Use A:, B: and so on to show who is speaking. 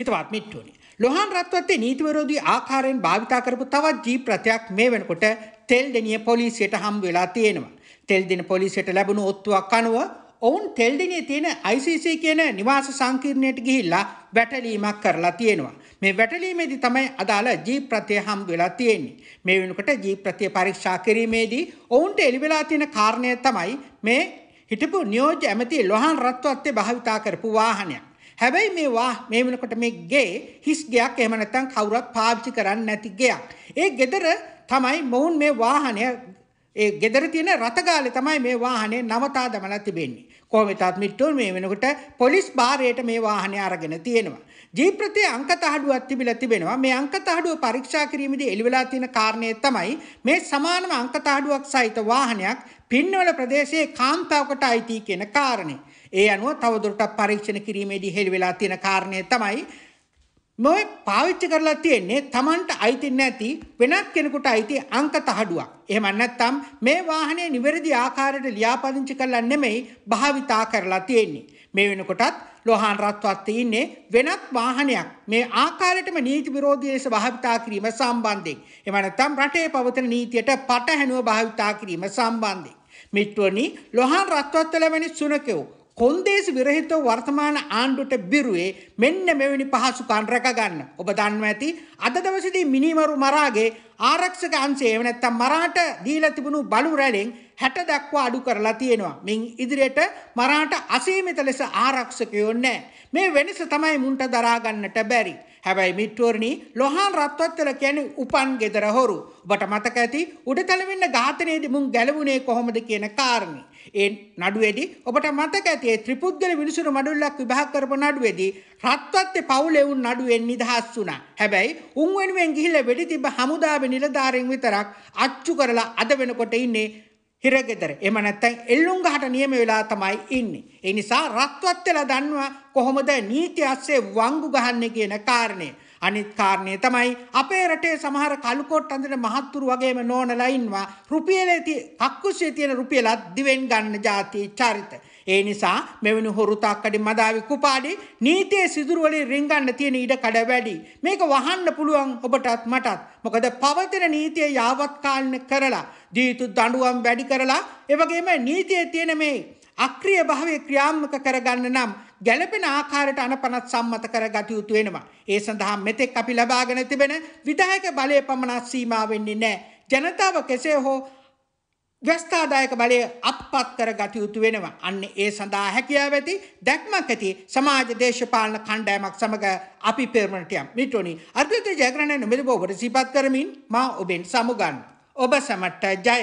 A: හිතවත් මිට්ටුවනි. ලොහන් රත්වත්තේ නීතිවරෝධී ආකාරයෙන් භාවිතා කරපු තවත් ජීප් රථයක් මේ වෙනකොට තෙල් දෙනිය පොලිසියට හම් වෙලා තියෙනවා. තෙල් දෙන පොලිසියට ලැබුණු ඔත්තුවක් අනුව ඔවුන් තෙල් දෙනියේ තියෙන ICC කියන නිවාස සංකීර්ණයට ගිහිල්ලා වැටලීමක් කරලා තියෙනවා. මේ වැටලීමේදී තමයි අදාළ ජීප් ප්‍රත්‍ය හම් වෙලා තියෙන්නේ. මේ වෙනකොට ජීප් ප්‍රත්‍ය පරීක්ෂා කිරීමේදී ඔවුන්ට එළිවෙලා තියෙන කාරණය තමයි මේ හිටපු නියෝජ්‍ය ඇමති ලොහන් රත්වත්තේ භාවිතා කරපු වාහනයක්. හැබැයි මේවා මේ වෙනකොට මේ ගේ හිස් ගයක් එහෙම නැත්නම් කවුරුත් පාවිච්චි කරන්නේ නැති ගයක්. ඒ ගෙදර තමයි මොවුන් මේ වාහනය ඒ ගෙදර තියෙන රථගාලේ තමයි මේ වාහනේ නවතා දමලා තිබෙන්නේ. කොහොමදත් මිට්ටෝන් මේ වෙනකොට පොලිස් භාරයට මේ වාහනය අරගෙන තියෙනවා. ජීප්‍රති අංක තහඩුවක් තිබිලා තිබෙනවා. මේ අංක තහඩුව පරීක්ෂා කිරීමේදී එළිවලා තියෙන කාරණය තමයි මේ සමානම අංක තහඩුවක් සහිත වාහනයක් පින්නවල ප්‍රදේශයේ කාන්තාවකට අයිති කියන කාරණේ. ඒ අනුව තවදුරටත් පරීක්ෂණ කිරීමේදී හෙළි වෙලා තියෙන කාරණය තමයි මේ පාවිච්චි කරලා තියෙන්නේ Tamanට අයිති නැති වෙනත් කෙනෙකුට අයිති අංක තහඩුවක්. එහෙම නැත්නම් මේ වාහනේ නිවැරදි ආකාරයට ලියාපදිංචි කරලා නෙමෙයි භාවිතා කරලා තියෙන්නේ. මේ වෙනකොටත් ලෝහාන් රත්වත් ඉන්නේ වෙනත් වාහනයක් මේ ආකාරයටම නීති විරෝධී ලෙස භාවිතා කිරීම සම්බන්ධයෙන් එම නැත්නම් රටේ පවතින නීතියට පටහැනුව භාවිතා කිරීම සම්බන්ධයෙන් මිත්‍රවනි ලෝහාන් රත්වත් වල වැනි සුනකයෝ කොන්දේසි විරහිතව වර්තමාන ආණ්ඩුවට බිරුවේ මෙන්න මෙවැනි පහසුකම් රැකගන්න. ඔබ දන්නවා ඇති අද දවසේදී මිනිමරු මරාගේ ආරක්ෂක අංශය එව නැත්තම් මරාට දීලා තිබුණු බලු රැලෙන් 60 දක්වා අඩු කරලා තියෙනවා. මින් ඉදිරියට මරාට අසීමිත ලෙස ආරක්ෂකයෝ නැහැ. මේ වෙනස තමයි මුන්ට දරා ගන්නට බැරි. හැබැයි මිට්ටුවරණී ලොහන් රත්වත්තල කැන උපන් ගෙදර හොරු. ඔබට මතක ඇති උඩතලවෙන්න ඝාතනයේදී මුන් ගැලවුණේ කොහොමද කියන කාරණේ. ඒ නඩුවේදී ඔබට මතක ඇති ත්‍රිපුද්ගල විනිසුරු මඩුල්ලක් විභාග කරපු නඩුවේදී රත්වත්තේ පවුලේ උන් නඩුවෙන් නිදහස් වුණා. හැබැයි උන් වෙනුවෙන් ගිහිල්ලා වෙඩි තිබ්බ හමුදාවේ නිලධාරීන් විතරක් අච්චු කරලා අද වෙනකොට ඉන්නේ හිරගෙදර. එහෙම නැත්නම් එල්ලුම් ගහට නියම වෙලා තමයි ඉන්නේ. ඒ නිසා රත්වත්තලා දන්නවා කොහොමද නීති අස්සේ වංගු ගහන්නේ කියන කාරණේ. අනිත් කාරණය තමයි අපේ රටේ සමහර කළුකොට් අඳින මහත්තුරු වගේම නෝනලා ඉන්නවා රුපියලේ කක්කුස්සේ තියෙන රුපියලත් දිවෙන් ගන්න જાති චරිත. ඒ නිසා මෙවැනි හොරු තාක්කඩි මදාවි කුපාඩි නීතියේ සිදුරු වලින් රිංගන්න තියෙන ඉඩ කඩ වැඩි. මේක වහන්න පුළුවන් ඔබටත් මටත්. මොකද පවතින නීතිය යාවත්කාලින කරලා දීතු දඬුවම් වැඩි කරලා ඒ වගේම නීතියේ තියෙන මේ අක්‍රිය භාවය ක්‍රියාත්මක කරගන්න නම් ගැළපෙන ආකාරයට අනපනත් සම්මත කරගත යුතු වෙනවා. ඒ සඳහා මෙතෙක් අපි ලබාගෙන තිබෙන විධායක බලය පමණක් සීමා වෙන්නේ නැහැ. ජනතාව කෙසේ හෝ ව්‍යස්ථාදායක බලය අත්පත් කර යුතු වෙනවා. අන්න ඒ සඳහා හැකියාව ඇති දැක්මක් ඇති සමාජ දේශපාලන කණ්ඩායමක් සමග අපි පෙරමණට යම්. මිටෝනි අර්ථිත ජයග්‍රහණය නිමෙද ඔබට සිහිපත් කරමින් මා ඔබෙන් සමුගන්න. ඔබ සමට ජය.